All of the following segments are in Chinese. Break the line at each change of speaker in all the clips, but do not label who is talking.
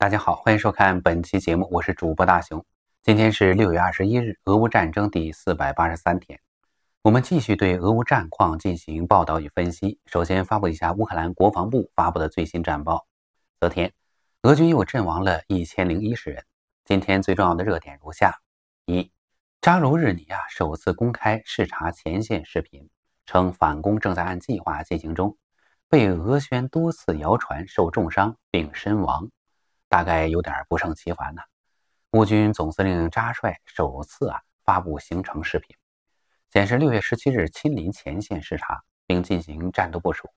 大家好，欢迎收看本期节目，我是主播大熊。今天是六月二十一日，俄乌战争第四百八十三天，我们继续对俄乌战况进行报道与分析。首先发布一下乌克兰国防部发布的最新战报。昨天，俄军又阵亡了一千零一十人。今天最重要的热点如下：一、扎卢日尼亚首次公开视察前线视频，称反攻正在按计划进行中；被俄宣多次谣传受重伤并身亡。大概有点不胜其烦呢。乌军总司令扎帅首次啊发布行程视频，显示六月十七日亲临前线视察并进行战斗部署。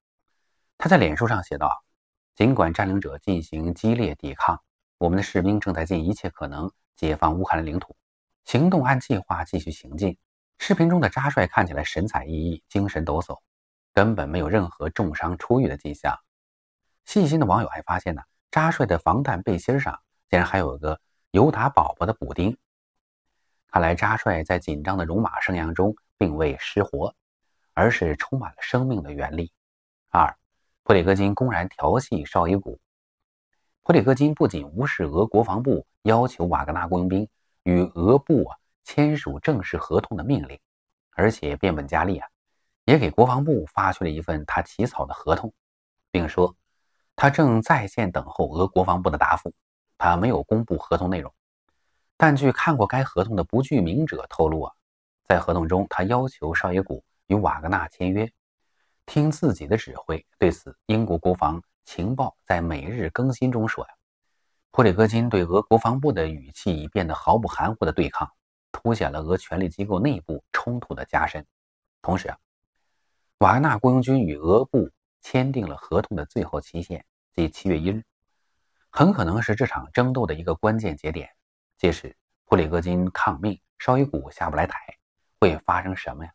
他在脸书上写道：“尽管占领者进行激烈抵抗，我们的士兵正在尽一切可能解放乌克兰领土。行动按计划继续行进。”视频中的扎帅看起来神采奕奕、精神抖擞，根本没有任何重伤出狱的迹象。细心的网友还发现呢。扎帅的防弹背心上竟然还有个尤达宝宝的补丁，看来扎帅在紧张的戎马生涯中并未失活，而是充满了生命的原力。二，普里戈金公然调戏绍伊古。普里戈金不仅无视俄国防部要求瓦格纳雇佣兵与俄部啊签署正式合同的命令，而且变本加厉啊，也给国防部发去了一份他起草的合同，并说。他正在线等候俄国防部的答复。他没有公布合同内容，但据看过该合同的不具名者透露啊，在合同中他要求少爷古与瓦格纳签约，听自己的指挥。对此，英国国防情报在每日更新中说呀，普里戈金对俄国防部的语气已变得毫不含糊的对抗，凸显了俄权力机构内部冲突的加深。同时啊，瓦格纳雇佣军与俄部。签订了合同的最后期限即七月一日，很可能是这场争斗的一个关键节点。届时，普里戈金抗命，烧一骨下不来台，会发生什么呀？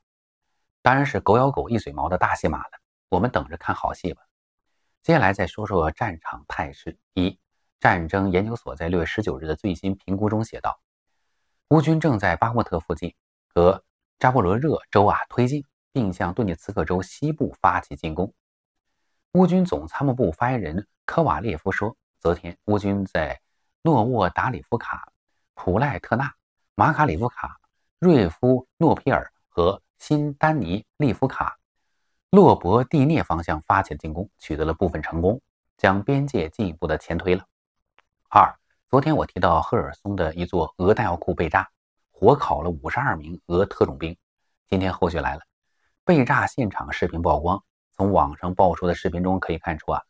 当然是狗咬狗一嘴毛的大戏码了。我们等着看好戏吧。接下来再说说战场态势。一战争研究所在六月十九日的最新评估中写道：，乌军正在巴霍特附近和扎波罗热州啊推进，并向顿涅茨克州西部发起进攻。乌军总参谋部发言人科瓦列夫说，昨天乌军在诺沃达里夫卡、普赖特纳、马卡里夫卡、瑞夫诺皮尔和新丹尼利夫卡、洛伯蒂涅方向发起进攻，取得了部分成功，将边界进一步的前推了。二，昨天我提到赫尔松的一座俄弹药库被炸，火烤了五十二名俄特种兵。今天后续来了，被炸现场视频曝光。从网上爆出的视频中可以看出啊，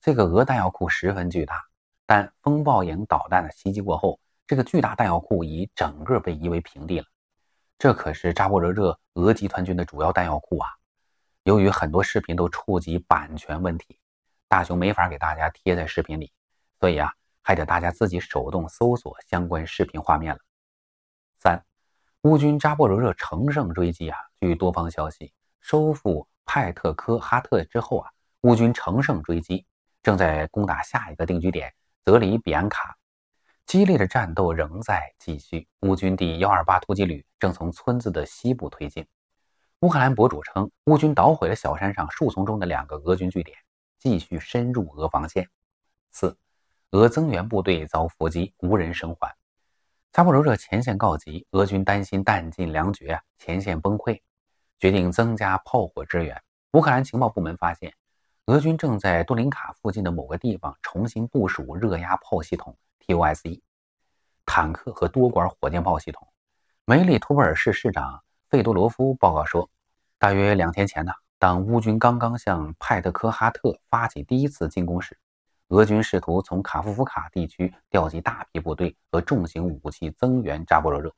这个俄弹药库十分巨大，但风暴营导弹的袭击过后，这个巨大弹药库已整个被夷为平地了。这可是扎波罗热俄集团军的主要弹药库啊！由于很多视频都触及版权问题，大雄没法给大家贴在视频里，所以啊，还得大家自己手动搜索相关视频画面了。三，乌军扎波罗热乘胜追击啊！据多方消息，收复。派特科哈特之后啊，乌军乘胜追击，正在攻打下一个定居点泽里比安卡。激烈的战斗仍在继续。乌军第128突击旅正从村子的西部推进。乌克兰博主称，乌军捣毁了小山上树丛中的两个俄军据点，继续深入俄防线。四，俄增援部队遭伏击，无人生还。扎波罗热前线告急，俄军担心弹尽粮绝啊，前线崩溃。决定增加炮火支援。乌克兰情报部门发现，俄军正在多林卡附近的某个地方重新部署热压炮系统 （TOS-E） 坦克和多管火箭炮系统。梅利托波尔市市长费多罗夫报告说，大约两天前呢，当乌军刚刚向派特科哈特发起第一次进攻时，俄军试图从卡夫夫卡地区调集大批部队和重型武器增援扎波罗热。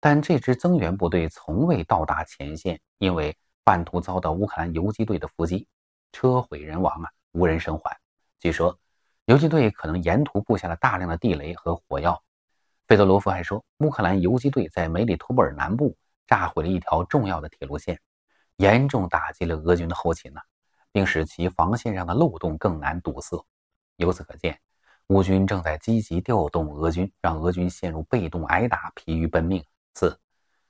但这支增援部队从未到达前线，因为半途遭到乌克兰游击队的伏击，车毁人亡啊，无人生还。据说，游击队可能沿途布下了大量的地雷和火药。费德罗夫还说，乌克兰游击队在梅里托布尔南部炸毁了一条重要的铁路线，严重打击了俄军的后勤呢，并使其防线上的漏洞更难堵塞。由此可见，乌军正在积极调动俄军，让俄军陷入被动挨打、疲于奔命。四，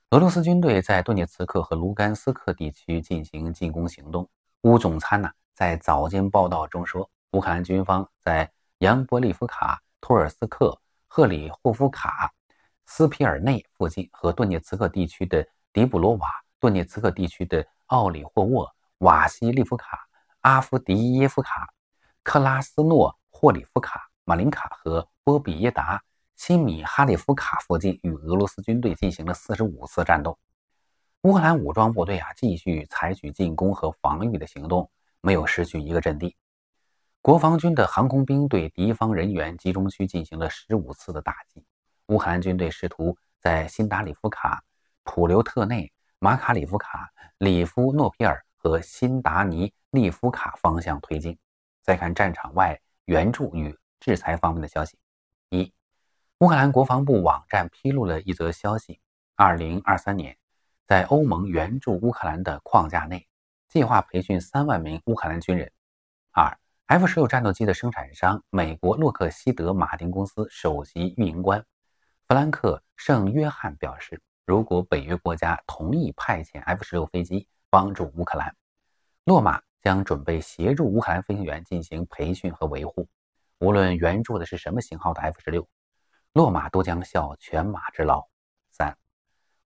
俄罗斯军队在顿涅茨克和卢甘斯克地区进行进攻行动。乌总参呢在早间报道中说，乌克兰军方在扬博利夫卡、托尔斯克、赫里霍夫卡、斯皮尔内附近和顿涅茨克地区的迪布罗瓦、顿涅茨克地区的奥里霍沃、瓦西利夫卡、阿夫迪耶夫卡、克拉斯诺霍里夫卡、马林卡和波比耶达。新米哈利夫卡附近与俄罗斯军队进行了四十五次战斗。乌克兰武装部队啊，继续采取进攻和防御的行动，没有失去一个阵地。国防军的航空兵对敌方人员集中区进行了十五次的打击。乌克兰军队试图在新达里夫卡、普留特内、马卡里夫卡、里夫诺皮尔和新达尼利夫卡方向推进。再看战场外援助与制裁方面的消息。乌克兰国防部网站披露了一则消息：，二零二三年，在欧盟援助乌克兰的框架内，计划培训三万名乌克兰军人。二 F 十六战斗机的生产商美国洛克希德马丁公司首席运营官弗兰克·圣约翰表示，如果北约国家同意派遣 F 十六飞机帮助乌克兰，洛马将准备协助乌克兰飞行员进行培训和维护，无论援助的是什么型号的 F 十六。落马都将效犬马之劳。三，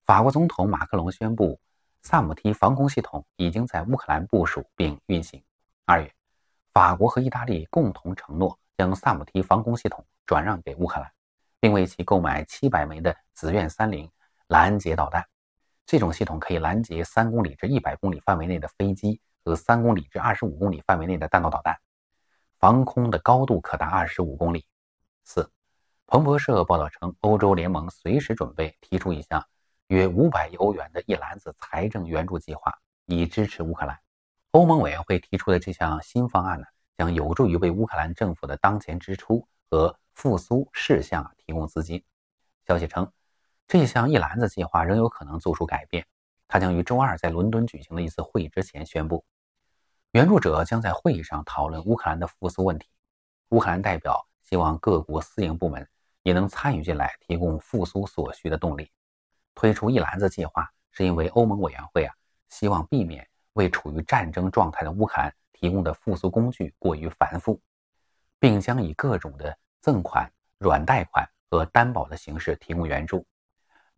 法国总统马克龙宣布，萨姆提防空系统已经在乌克兰部署并运行。二月，法国和意大利共同承诺将萨姆提防空系统转让给乌克兰，并为其购买七百枚的紫苑三零拦截导弹。这种系统可以拦截三公里至一百公里范围内的飞机和三公里至二十五公里范围内的弹道导弹，防空的高度可达二十五公里。四。彭博社报道称，欧洲联盟随时准备提出一项约五百亿欧元的一篮子财政援助计划，以支持乌克兰。欧盟委员会提出的这项新方案呢，将有助于为乌克兰政府的当前支出和复苏事项提供资金。消息称，这项一篮子计划仍有可能做出改变。他将于周二在伦敦举行的一次会议之前宣布，援助者将在会议上讨论乌克兰的复苏问题。乌克兰代表希望各国私营部门。也能参与进来，提供复苏所需的动力。推出一篮子计划，是因为欧盟委员会啊希望避免为处于战争状态的乌克兰提供的复苏工具过于繁复，并将以各种的赠款、软贷款和担保的形式提供援助。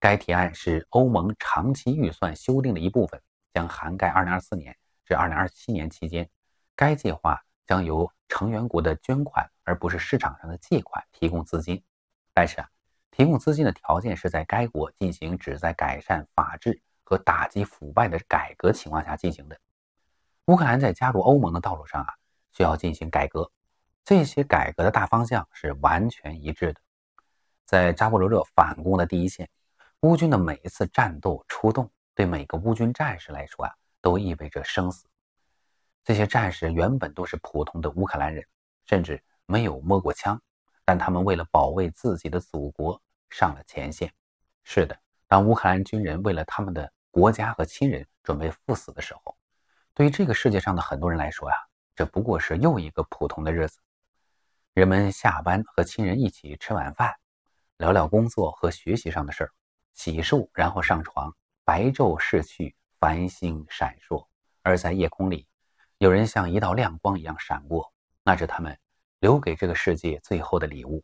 该提案是欧盟长期预算修订的一部分，将涵盖2024年至2027年期间。该计划将由成员国的捐款，而不是市场上的借款，提供资金。但是啊，提供资金的条件是在该国进行旨在改善法治和打击腐败的改革情况下进行的。乌克兰在加入欧盟的道路上啊，需要进行改革，这些改革的大方向是完全一致的。在扎波罗热反攻的第一线，乌军的每一次战斗出动，对每个乌军战士来说啊，都意味着生死。这些战士原本都是普通的乌克兰人，甚至没有摸过枪。但他们为了保卫自己的祖国上了前线。是的，当乌克兰军人为了他们的国家和亲人准备赴死的时候，对于这个世界上的很多人来说呀，这不过是又一个普通的日子。人们下班和亲人一起吃晚饭，聊聊工作和学习上的事儿，洗漱然后上床。白昼逝去，繁星闪烁，而在夜空里，有人像一道亮光一样闪过，那是他们。留给这个世界最后的礼物。